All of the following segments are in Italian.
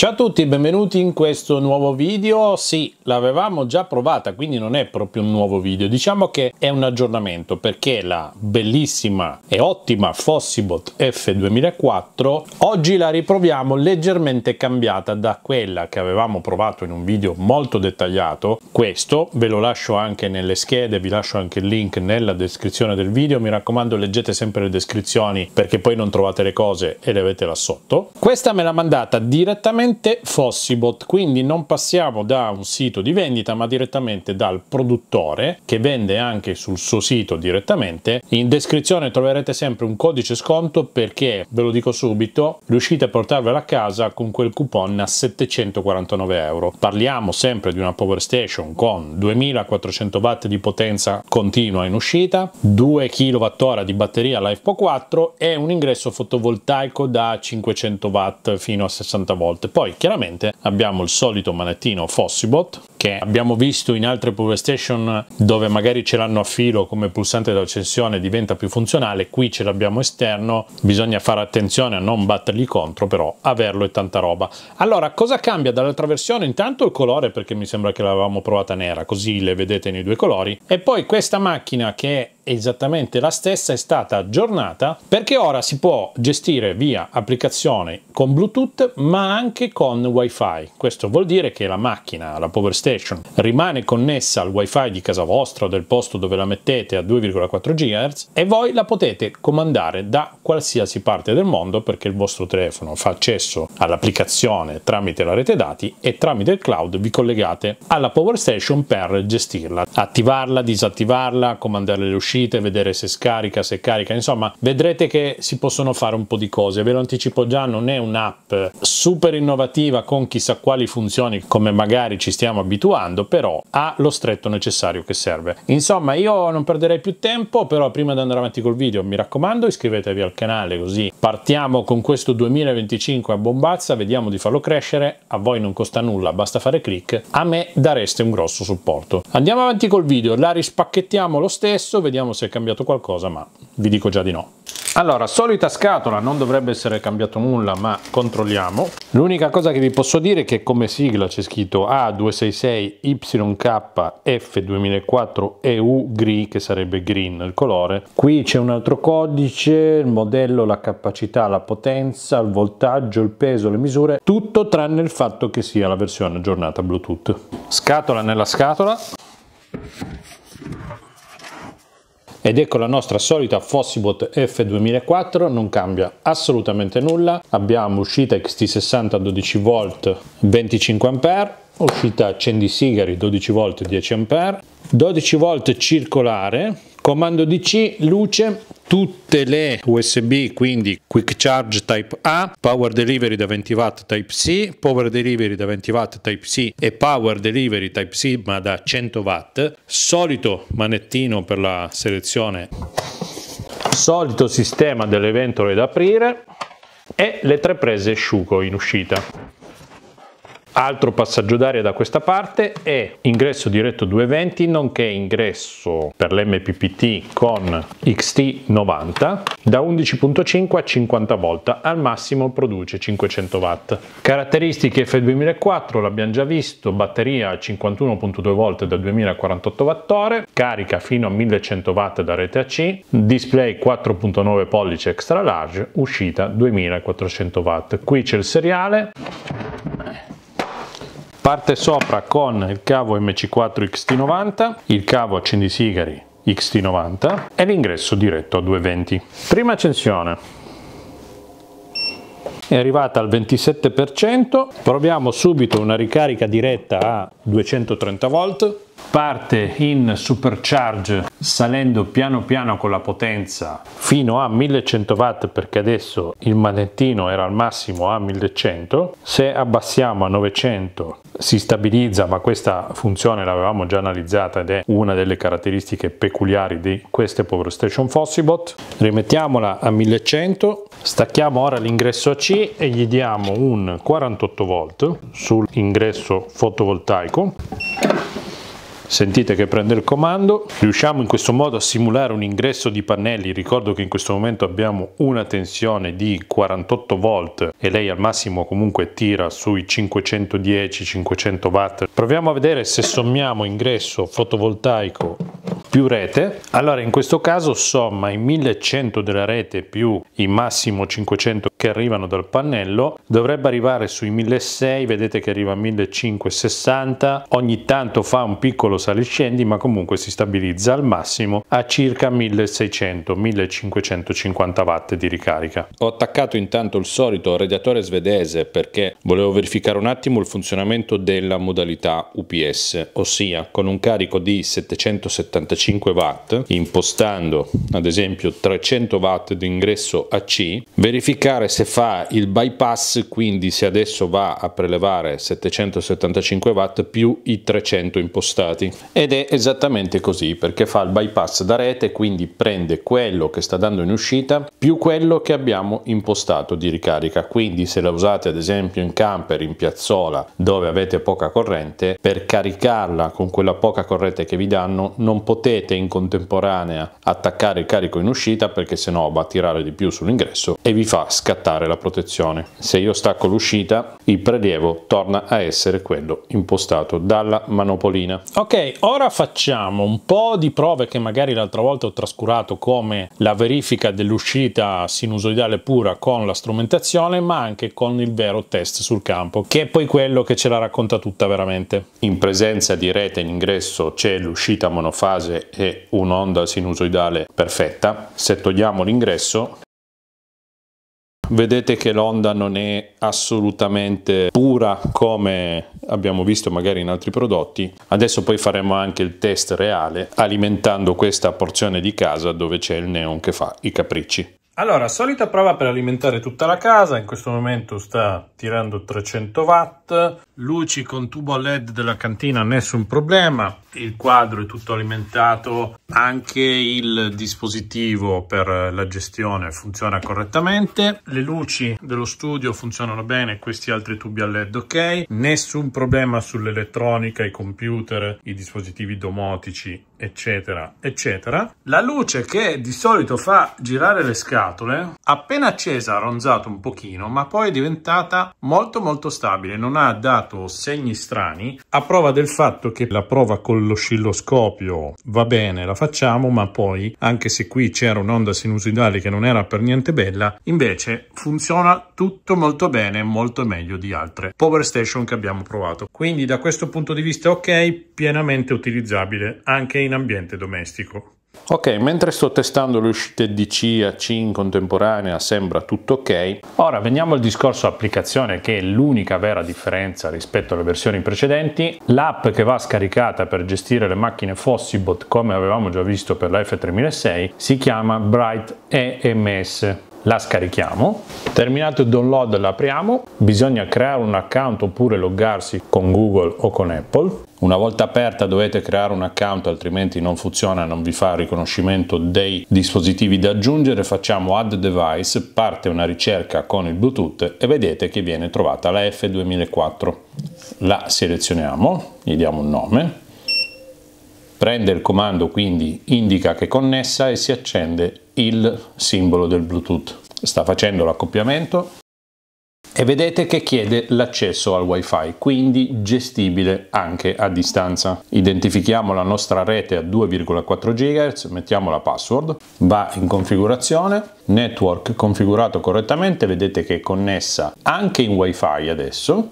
Ciao a tutti benvenuti in questo nuovo video. Sì, l'avevamo già provata, quindi non è proprio un nuovo video. Diciamo che è un aggiornamento perché la bellissima e ottima Fossibot F2004 oggi la riproviamo leggermente cambiata da quella che avevamo provato in un video molto dettagliato. Questo ve lo lascio anche nelle schede, vi lascio anche il link nella descrizione del video. Mi raccomando, leggete sempre le descrizioni perché poi non trovate le cose e le avete là sotto. Questa me l'ha mandata direttamente direttamente Fossibot, quindi non passiamo da un sito di vendita ma direttamente dal produttore che vende anche sul suo sito direttamente. In descrizione troverete sempre un codice sconto perché, ve lo dico subito, riuscite a portarvelo a casa con quel coupon a 749 euro. Parliamo sempre di una Power Station con 2400 watt di potenza continua in uscita, 2 kWh di batteria LiFePo4 e un ingresso fotovoltaico da 500 watt fino a 60 volt poi chiaramente abbiamo il solito manettino Fossibot che abbiamo visto in altre power station dove magari ce l'hanno a filo come pulsante d'accensione accensione diventa più funzionale, qui ce l'abbiamo esterno, bisogna fare attenzione a non battergli contro, però averlo è tanta roba. Allora, cosa cambia dall'altra versione? Intanto il colore, perché mi sembra che l'avevamo provata nera, così le vedete nei due colori, e poi questa macchina che è esattamente la stessa è stata aggiornata perché ora si può gestire via applicazione con Bluetooth ma anche con WiFi. Questo vuol dire che la macchina, la power station PlayStation rimane connessa al wifi di casa vostra o del posto dove la mettete a 2,4 GHz e voi la potete comandare da qualsiasi parte del mondo perché il vostro telefono fa accesso all'applicazione tramite la rete dati e tramite il cloud vi collegate alla Power Station per gestirla, attivarla, disattivarla, comandare le uscite, vedere se scarica, se carica, insomma vedrete che si possono fare un po' di cose, ve lo anticipo già, non è un'app super innovativa con chissà quali funzioni come magari ci stiamo abituando, però ha lo stretto necessario che serve. Insomma io non perderei più tempo, però prima di andare avanti col video mi raccomando iscrivetevi al canale così partiamo con questo 2025 a bombazza, vediamo di farlo crescere, a voi non costa nulla, basta fare click, a me dareste un grosso supporto. Andiamo avanti col video, la rispacchettiamo lo stesso, vediamo se è cambiato qualcosa, ma vi dico già di no. Allora, solita scatola, non dovrebbe essere cambiato nulla, ma controlliamo. L'unica cosa che vi posso dire è che come sigla c'è scritto A266YKF2004EU GRI, che sarebbe green il colore. Qui c'è un altro codice, il modello, la capacità, la potenza, il voltaggio, il peso, le misure, tutto tranne il fatto che sia la versione aggiornata Bluetooth. Scatola nella scatola, Ed ecco la nostra solita Fossibot F2004, non cambia assolutamente nulla. Abbiamo uscita XT60 12V 25A, uscita accendi sigari 12V 10A, 12V circolare comando DC, luce, tutte le USB, quindi Quick Charge Type A, Power Delivery da 20 Watt Type C, Power Delivery da 20 Watt Type C e Power Delivery Type C ma da 100 Watt, solito manettino per la selezione, solito sistema delle ventole da aprire e le tre prese sciuco in uscita. Altro passaggio d'aria da questa parte è ingresso diretto 220 nonché ingresso per l'MPPT con XT90 da 11.5 a 50 volt, al massimo produce 500 watt. Caratteristiche F2004 l'abbiamo già visto, batteria 51.2 V da 2048 watt Wh, carica fino a 1100 watt da rete AC, display 4.9 pollice extra large, uscita 2400 watt. Qui c'è il seriale Parte sopra con il cavo MC4 XT90, il cavo accendisigari XT90 e l'ingresso diretto a 220. Prima accensione. È arrivata al 27%, proviamo subito una ricarica diretta a 230 volt parte in supercharge salendo piano piano con la potenza fino a 1100 watt perché adesso il manettino era al massimo a 1100 se abbassiamo a 900 si stabilizza ma questa funzione l'avevamo già analizzata ed è una delle caratteristiche peculiari di queste Power Station Fossibot rimettiamola a 1100 stacchiamo ora l'ingresso AC e gli diamo un 48 volt sull'ingresso fotovoltaico sentite che prende il comando riusciamo in questo modo a simulare un ingresso di pannelli ricordo che in questo momento abbiamo una tensione di 48 volt e lei al massimo comunque tira sui 510 500 watt proviamo a vedere se sommiamo ingresso fotovoltaico più rete allora in questo caso somma i 1100 della rete più i massimo 500 che arrivano dal pannello dovrebbe arrivare sui 1600 vedete che arriva a 1560 ogni tanto fa un piccolo saliscendi ma comunque si stabilizza al massimo a circa 1600 1550 watt di ricarica ho attaccato intanto il solito radiatore svedese perché volevo verificare un attimo il funzionamento della modalità UPS ossia con un carico di 775 watt impostando ad esempio 300 watt di ingresso AC verificare fare se fa il bypass, quindi se adesso va a prelevare 775 watt più i 300 impostati. Ed è esattamente così perché fa il bypass da rete, quindi prende quello che sta dando in uscita più quello che abbiamo impostato di ricarica. Quindi se la usate ad esempio in camper, in piazzola, dove avete poca corrente, per caricarla con quella poca corrente che vi danno non potete in contemporanea attaccare il carico in uscita perché sennò va a tirare di più sull'ingresso e vi fa scattare scattare la protezione. Se io stacco l'uscita, il prelievo torna a essere quello impostato dalla manopolina. Ok, ora facciamo un po' di prove che magari l'altra volta ho trascurato come la verifica dell'uscita sinusoidale pura con la strumentazione, ma anche con il vero test sul campo, che è poi quello che ce la racconta tutta veramente. In presenza di rete in ingresso c'è l'uscita monofase e un'onda sinusoidale perfetta. Se togliamo l'ingresso Vedete che l'onda non è assolutamente pura come abbiamo visto magari in altri prodotti. Adesso poi faremo anche il test reale alimentando questa porzione di casa dove c'è il neon che fa i capricci. Allora, solita prova per alimentare tutta la casa, in questo momento sta tirando 300 watt, luci con tubo LED della cantina nessun problema, il quadro è tutto alimentato, anche il dispositivo per la gestione funziona correttamente, le luci dello studio funzionano bene, questi altri tubi a LED ok, nessun problema sull'elettronica, i computer, i dispositivi domotici, eccetera, eccetera. La luce che di solito fa girare le scale scatole, appena accesa ha ronzato un pochino, ma poi è diventata molto molto stabile, non ha dato segni strani, a prova del fatto che la prova con l'oscilloscopio va bene, la facciamo, ma poi anche se qui c'era un'onda sinusoidale che non era per niente bella, invece funziona tutto molto bene, molto meglio di altre power station che abbiamo provato. Quindi da questo punto di vista ok, pienamente utilizzabile anche in ambiente domestico. Ok, mentre sto testando le uscite DC a C in contemporanea sembra tutto ok. Ora veniamo al discorso applicazione che è l'unica vera differenza rispetto alle versioni precedenti. L'app che va scaricata per gestire le macchine Fossibot come avevamo già visto per la F3006 si chiama Bright EMS la scarichiamo, terminato il download la apriamo, bisogna creare un account oppure loggarsi con Google o con Apple. Una volta aperta dovete creare un account altrimenti non funziona, non vi fa riconoscimento dei dispositivi da aggiungere, facciamo add device, parte una ricerca con il Bluetooth e vedete che viene trovata la F2004. La selezioniamo, gli diamo un nome Prende il comando quindi indica che è connessa e si accende il simbolo del Bluetooth. Sta facendo l'accoppiamento e vedete che chiede l'accesso al wifi, quindi gestibile anche a distanza. Identifichiamo la nostra rete a 2,4 GHz, mettiamo la password, va in configurazione, network configurato correttamente, vedete che è connessa anche in wifi adesso,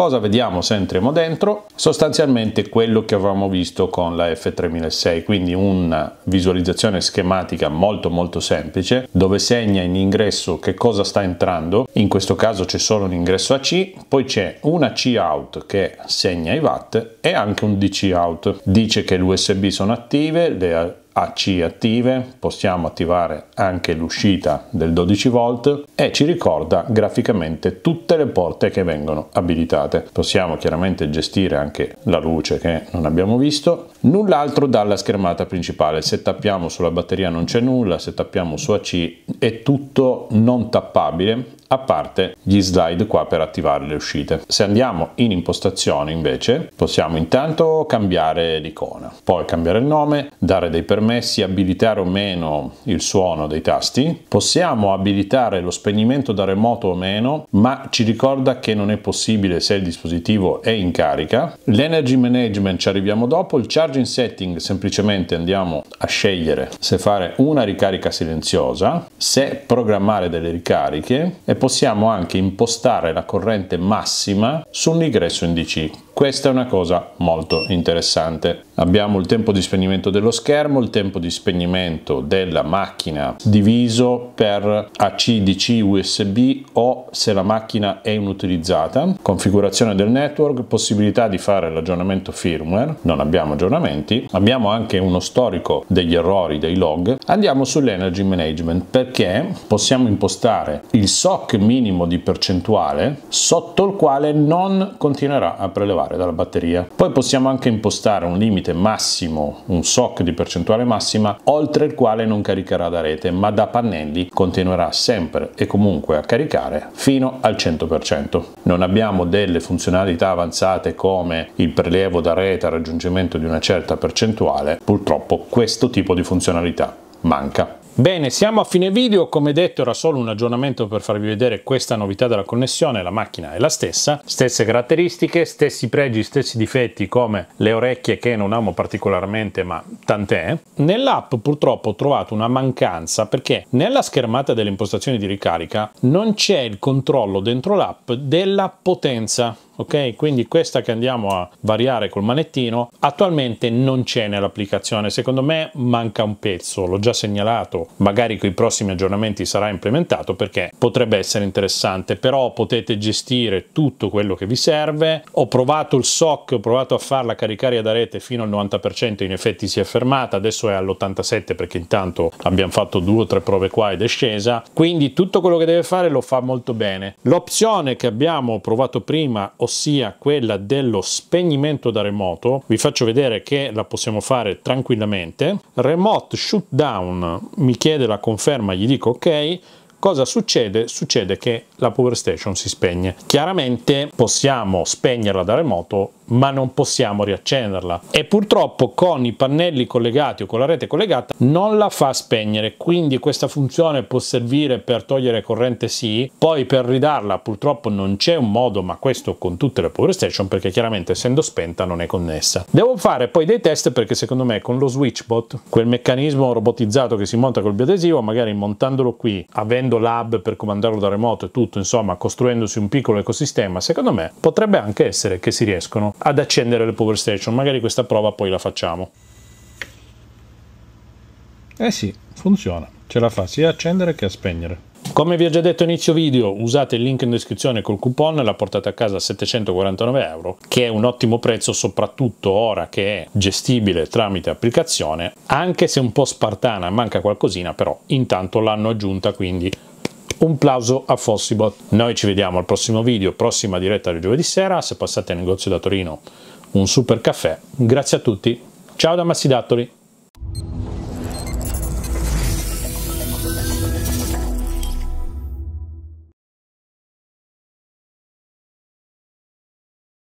Cosa vediamo se entriamo dentro? Sostanzialmente quello che avevamo visto con la F3006, quindi una visualizzazione schematica molto molto semplice dove segna in ingresso che cosa sta entrando, in questo caso c'è solo un ingresso AC, poi c'è una C out che segna i watt e anche un DC out. Dice che le USB sono attive, le AC attive, possiamo attivare anche l'uscita del 12V e ci ricorda graficamente tutte le porte che vengono abilitate. Possiamo chiaramente gestire anche la luce che non abbiamo visto. Null'altro dalla schermata principale, se tappiamo sulla batteria non c'è nulla, se tappiamo su AC è tutto non tappabile a parte gli slide qua per attivare le uscite. Se andiamo in impostazione invece possiamo intanto cambiare l'icona, poi cambiare il nome, dare dei permessi permessi abilitare o meno il suono dei tasti, possiamo abilitare lo spegnimento da remoto o meno, ma ci ricorda che non è possibile se il dispositivo è in carica. L'energy management ci arriviamo dopo, il charging setting semplicemente andiamo a scegliere se fare una ricarica silenziosa, se programmare delle ricariche e possiamo anche impostare la corrente massima sull'ingresso in DC. Questa è una cosa molto interessante. Abbiamo il tempo di spegnimento dello schermo, il tempo di spegnimento della macchina diviso per AC, DC, USB o se la macchina è inutilizzata, configurazione del network, possibilità di fare l'aggiornamento firmware, non abbiamo aggiornamenti, abbiamo anche uno storico degli errori, dei log. Andiamo sull'energy management perché possiamo impostare il SOC minimo di percentuale sotto il quale non continuerà a prelevare fare dalla batteria. Poi possiamo anche impostare un limite massimo, un SOC di percentuale massima, oltre il quale non caricherà da rete, ma da pannelli continuerà sempre e comunque a caricare fino al 100%. Non abbiamo delle funzionalità avanzate come il prelievo da rete al raggiungimento di una certa percentuale, purtroppo questo tipo di funzionalità manca. Bene, siamo a fine video, come detto era solo un aggiornamento per farvi vedere questa novità della connessione, la macchina è la stessa, stesse caratteristiche, stessi pregi, stessi difetti come le orecchie che non amo particolarmente ma tant'è. Nell'app purtroppo ho trovato una mancanza perché nella schermata delle impostazioni di ricarica non c'è il controllo dentro l'app della potenza ok quindi questa che andiamo a variare col manettino attualmente non c'è nell'applicazione secondo me manca un pezzo l'ho già segnalato magari con i prossimi aggiornamenti sarà implementato perché potrebbe essere interessante però potete gestire tutto quello che vi serve ho provato il SOC ho provato a farla caricare da rete fino al 90% in effetti si è fermata adesso è all'87 perché intanto abbiamo fatto due o tre prove qua ed è scesa quindi tutto quello che deve fare lo fa molto bene l'opzione che abbiamo provato prima o ossia quella dello spegnimento da remoto. Vi faccio vedere che la possiamo fare tranquillamente. Remote shutdown mi chiede la conferma, gli dico ok. Cosa succede? Succede che la power station si spegne. Chiaramente possiamo spegnerla da remoto ma non possiamo riaccenderla e purtroppo con i pannelli collegati o con la rete collegata non la fa spegnere quindi questa funzione può servire per togliere corrente sì poi per ridarla purtroppo non c'è un modo ma questo con tutte le power station perché chiaramente essendo spenta non è connessa devo fare poi dei test perché secondo me con lo switchbot quel meccanismo robotizzato che si monta col biadesivo magari montandolo qui avendo l'hub per comandarlo da remoto e tutto insomma costruendosi un piccolo ecosistema secondo me potrebbe anche essere che si riescono ad accendere le power station. Magari questa prova poi la facciamo. Eh sì, funziona, ce la fa sia a accendere che a spegnere. Come vi ho già detto inizio video, usate il link in descrizione col coupon e la portate a casa a 749 euro, che è un ottimo prezzo soprattutto ora che è gestibile tramite applicazione, anche se un po' spartana, manca qualcosina, però intanto l'hanno aggiunta, quindi un plauso a Fossibot. Noi ci vediamo al prossimo video, prossima diretta di giovedì sera, se passate al negozio da Torino un super caffè. Grazie a tutti, ciao da Massidattoli!